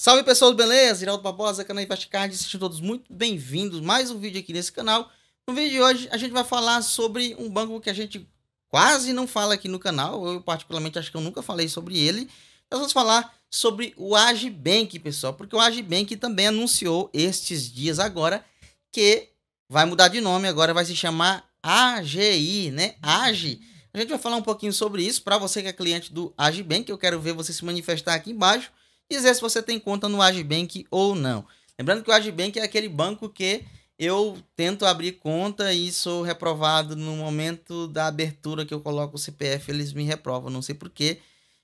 Salve pessoal, beleza? Geraldo Barbosa, canal Investcard, sejam todos muito bem-vindos. Mais um vídeo aqui nesse canal. No vídeo de hoje a gente vai falar sobre um banco que a gente quase não fala aqui no canal. Eu particularmente acho que eu nunca falei sobre ele. Nós vamos falar sobre o Agibank, pessoal, porque o Agibank também anunciou estes dias agora que vai mudar de nome, agora vai se chamar AGI, né? AGI. A gente vai falar um pouquinho sobre isso para você que é cliente do Agibank. Eu quero ver você se manifestar aqui embaixo dizer se você tem conta no Agibank ou não. Lembrando que o Agibank é aquele banco que eu tento abrir conta e sou reprovado no momento da abertura que eu coloco o CPF, eles me reprovam, não sei porquê.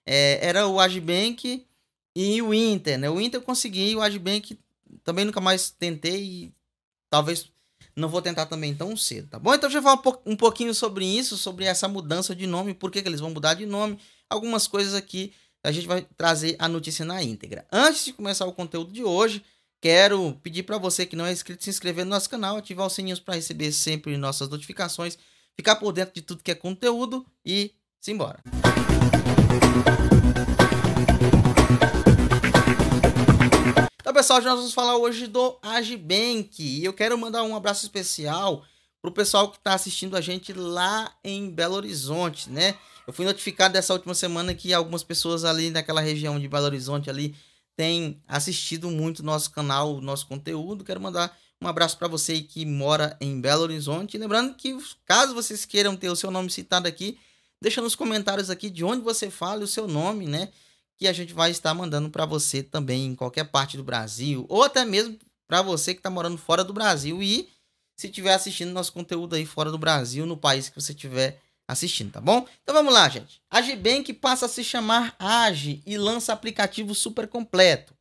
É, era o Agibank e o Inter, né? O Inter eu consegui, o Agibank também nunca mais tentei e talvez não vou tentar também tão cedo, tá bom? Então já falar um pouquinho sobre isso, sobre essa mudança de nome, por que, que eles vão mudar de nome, algumas coisas aqui a gente vai trazer a notícia na íntegra. Antes de começar o conteúdo de hoje, quero pedir para você que não é inscrito se inscrever no nosso canal, ativar o sininho para receber sempre nossas notificações, ficar por dentro de tudo que é conteúdo e simbora. Então, pessoal, nós vamos falar hoje do Agibank e eu quero mandar um abraço especial para o pessoal que está assistindo a gente lá em Belo Horizonte, né? Eu fui notificado dessa última semana que algumas pessoas ali naquela região de Belo Horizonte ali têm assistido muito nosso canal, nosso conteúdo. Quero mandar um abraço para você que mora em Belo Horizonte. lembrando que caso vocês queiram ter o seu nome citado aqui, deixa nos comentários aqui de onde você fala e o seu nome, né? Que a gente vai estar mandando para você também em qualquer parte do Brasil ou até mesmo para você que está morando fora do Brasil e se estiver assistindo nosso conteúdo aí fora do Brasil, no país que você estiver assistindo, tá bom? Então vamos lá, gente. A Gibank passa a se chamar Age e lança aplicativo super completo.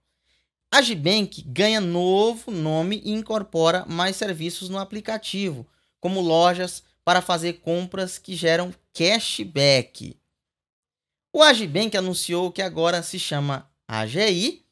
A Gibank ganha novo nome e incorpora mais serviços no aplicativo, como lojas para fazer compras que geram cashback. O Agibank anunciou que agora se chama AGI,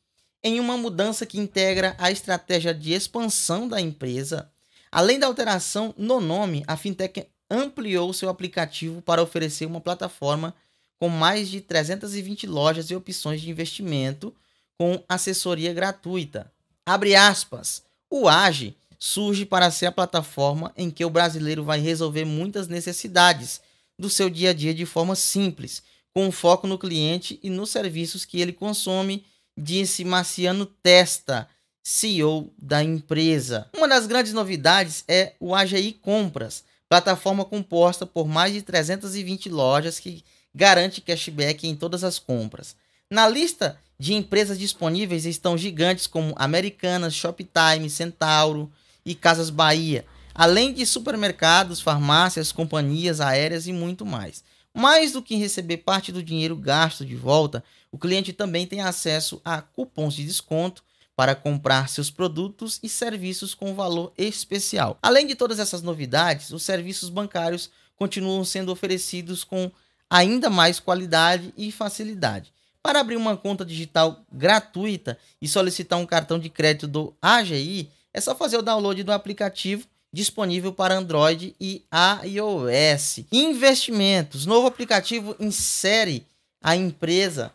em uma mudança que integra a estratégia de expansão da empresa Além da alteração no nome, a fintech ampliou seu aplicativo para oferecer uma plataforma com mais de 320 lojas e opções de investimento com assessoria gratuita. Abre aspas. O Age surge para ser a plataforma em que o brasileiro vai resolver muitas necessidades do seu dia a dia de forma simples, com foco no cliente e nos serviços que ele consome, disse Marciano Testa, CEO da empresa. Uma das grandes novidades é o AGI Compras, plataforma composta por mais de 320 lojas que garante cashback em todas as compras. Na lista de empresas disponíveis estão gigantes como Americanas, Shoptime, Centauro e Casas Bahia, além de supermercados, farmácias, companhias aéreas e muito mais. Mais do que receber parte do dinheiro gasto de volta, o cliente também tem acesso a cupons de desconto para comprar seus produtos e serviços com valor especial. Além de todas essas novidades, os serviços bancários continuam sendo oferecidos com ainda mais qualidade e facilidade. Para abrir uma conta digital gratuita e solicitar um cartão de crédito do AGI, é só fazer o download do aplicativo disponível para Android e iOS. Investimentos: novo aplicativo insere a empresa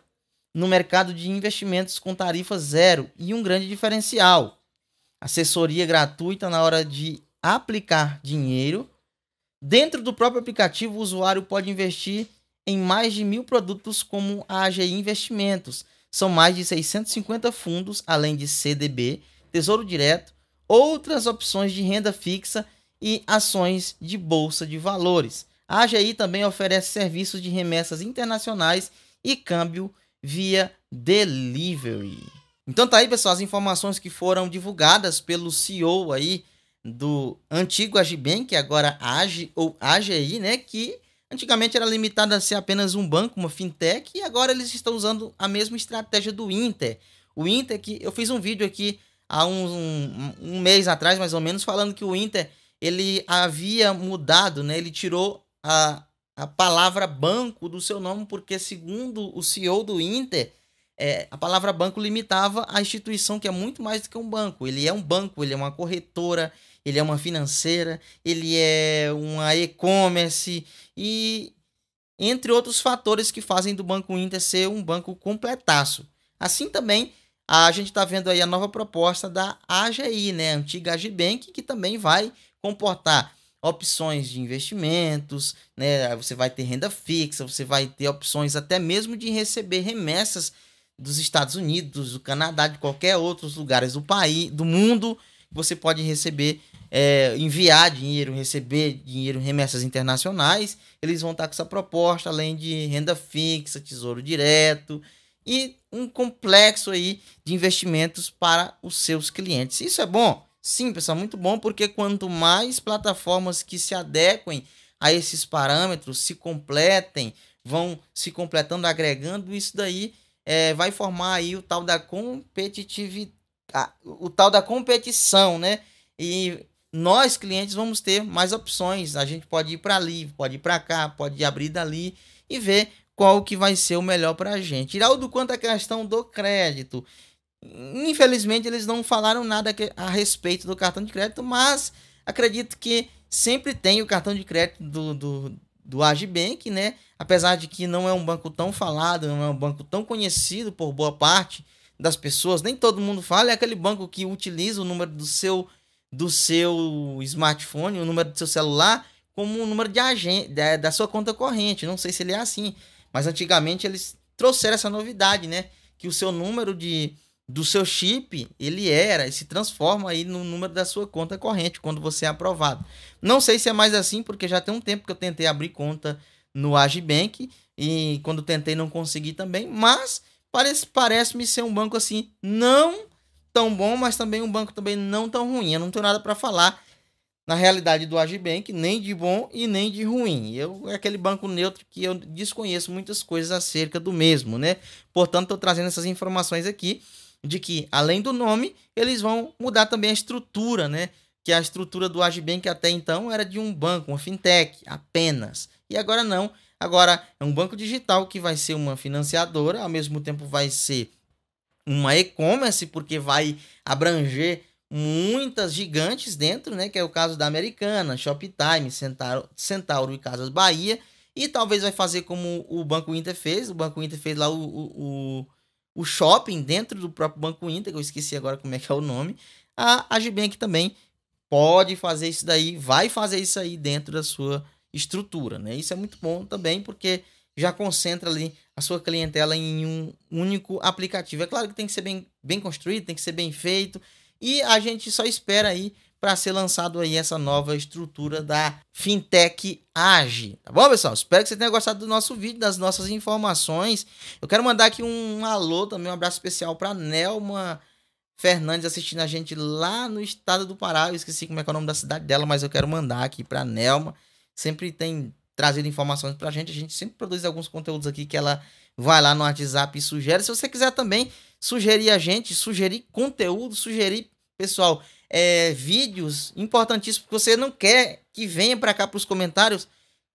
no mercado de investimentos com tarifa zero e um grande diferencial. Assessoria gratuita na hora de aplicar dinheiro. Dentro do próprio aplicativo, o usuário pode investir em mais de mil produtos como a AGI Investimentos. São mais de 650 fundos, além de CDB, Tesouro Direto, outras opções de renda fixa e ações de bolsa de valores. A AGI também oferece serviços de remessas internacionais e câmbio via delivery. Então tá aí, pessoal, as informações que foram divulgadas pelo CEO aí do antigo Agibank, que agora Age ou AGI, né, que antigamente era limitada a ser apenas um banco, uma fintech, e agora eles estão usando a mesma estratégia do Inter. O Inter que eu fiz um vídeo aqui há um, um, um mês atrás, mais ou menos, falando que o Inter ele havia mudado, né? Ele tirou a, a palavra banco do seu nome, porque, segundo o CEO do Inter, é, a palavra banco limitava a instituição que é muito mais do que um banco. Ele é um banco, ele é uma corretora, ele é uma financeira, ele é uma e-commerce e entre outros fatores que fazem do Banco Inter ser um banco completaço. Assim também a gente está vendo aí a nova proposta da AGI, né, antiga Agibank, que também vai comportar opções de investimentos, né? Você vai ter renda fixa, você vai ter opções até mesmo de receber remessas dos Estados Unidos, do Canadá, de qualquer outros lugares do país, do mundo, você pode receber, é, enviar dinheiro, receber dinheiro, remessas internacionais. Eles vão estar com essa proposta, além de renda fixa, tesouro direto e um complexo aí de investimentos para os seus clientes. Isso é bom Sim, pessoal, muito bom, porque quanto mais plataformas que se adequem a esses parâmetros, se completem, vão se completando, agregando, isso daí é, vai formar aí o tal da competitividade, o tal da competição, né? E nós, clientes, vamos ter mais opções. A gente pode ir para ali, pode ir para cá, pode abrir dali e ver qual que vai ser o melhor para a gente. Iraldo, quanto à questão do crédito, Infelizmente, eles não falaram nada a respeito do cartão de crédito, mas acredito que sempre tem o cartão de crédito do, do, do Agibank, né? Apesar de que não é um banco tão falado, não é um banco tão conhecido por boa parte das pessoas, nem todo mundo fala, é aquele banco que utiliza o número do seu do seu smartphone, o número do seu celular como o número de agente, da, da sua conta corrente. Não sei se ele é assim, mas antigamente eles trouxeram essa novidade, né? Que o seu número de, do seu chip, ele era e se transforma aí no número da sua conta corrente quando você é aprovado. Não sei se é mais assim, porque já tem um tempo que eu tentei abrir conta no Agibank e quando tentei não consegui também, mas parece parece-me ser um banco assim não tão bom, mas também um banco também não tão ruim. Eu não tenho nada para falar na realidade do Agibank, nem de bom e nem de ruim. Eu é aquele banco neutro que eu desconheço muitas coisas acerca do mesmo, né? Portanto, estou trazendo essas informações aqui de que, além do nome, eles vão mudar também a estrutura, né? Que a estrutura do Agibank até então era de um banco, uma fintech apenas. E agora não. Agora é um banco digital que vai ser uma financiadora, ao mesmo tempo vai ser uma e-commerce, porque vai abranger muitas gigantes dentro, né? Que é o caso da Americana, Shoptime, Centauro, Centauro e Casas Bahia. E talvez vai fazer como o Banco Inter fez. O Banco Inter fez lá o, o, o o shopping dentro do próprio Banco Inter, que eu esqueci agora como é que é o nome, a Agibank também pode fazer isso daí, vai fazer isso aí dentro da sua estrutura, né? Isso é muito bom também porque já concentra ali a sua clientela em um único aplicativo. É claro que tem que ser bem, bem construído, tem que ser bem feito e a gente só espera aí para ser lançado aí essa nova estrutura da Fintech Age. Tá bom, pessoal? Espero que você tenha gostado do nosso vídeo, das nossas informações. Eu quero mandar aqui um alô também, um abraço especial para Nelma Fernandes assistindo a gente lá no estado do Pará. Eu esqueci como é, é o nome da cidade dela, mas eu quero mandar aqui para Nelma. Sempre tem trazido informações para a gente. A gente sempre produz alguns conteúdos aqui que ela vai lá no WhatsApp e sugere. Se você quiser também sugerir a gente, sugerir conteúdo, sugerir pessoal, é, vídeos importantíssimos que você não quer que venha para cá para os comentários.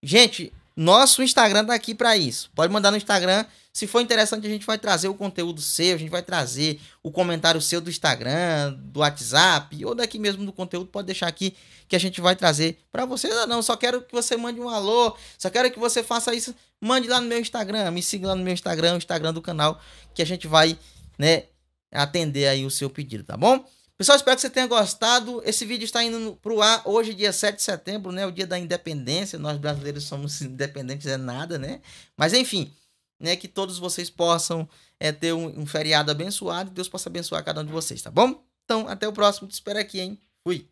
Gente, nosso Instagram tá aqui para isso. Pode mandar no Instagram. Se for interessante, a gente vai trazer o conteúdo seu, a gente vai trazer o comentário seu do Instagram, do WhatsApp, ou daqui mesmo do conteúdo, pode deixar aqui que a gente vai trazer para você. Não, ah, não, só quero que você mande um alô, só quero que você faça isso. Mande lá no meu Instagram, me siga lá no meu Instagram, o Instagram do canal, que a gente vai, né, atender aí o seu pedido, tá bom? Pessoal, espero que você tenha gostado. Esse vídeo está indo para o ar hoje, dia 7 de setembro, né? O dia da independência. Nós brasileiros somos independentes, é nada, né? Mas enfim, né? Que todos vocês possam é, ter um, um feriado abençoado e Deus possa abençoar cada um de vocês, tá bom? Então, até o próximo. Te espero aqui, hein? Fui.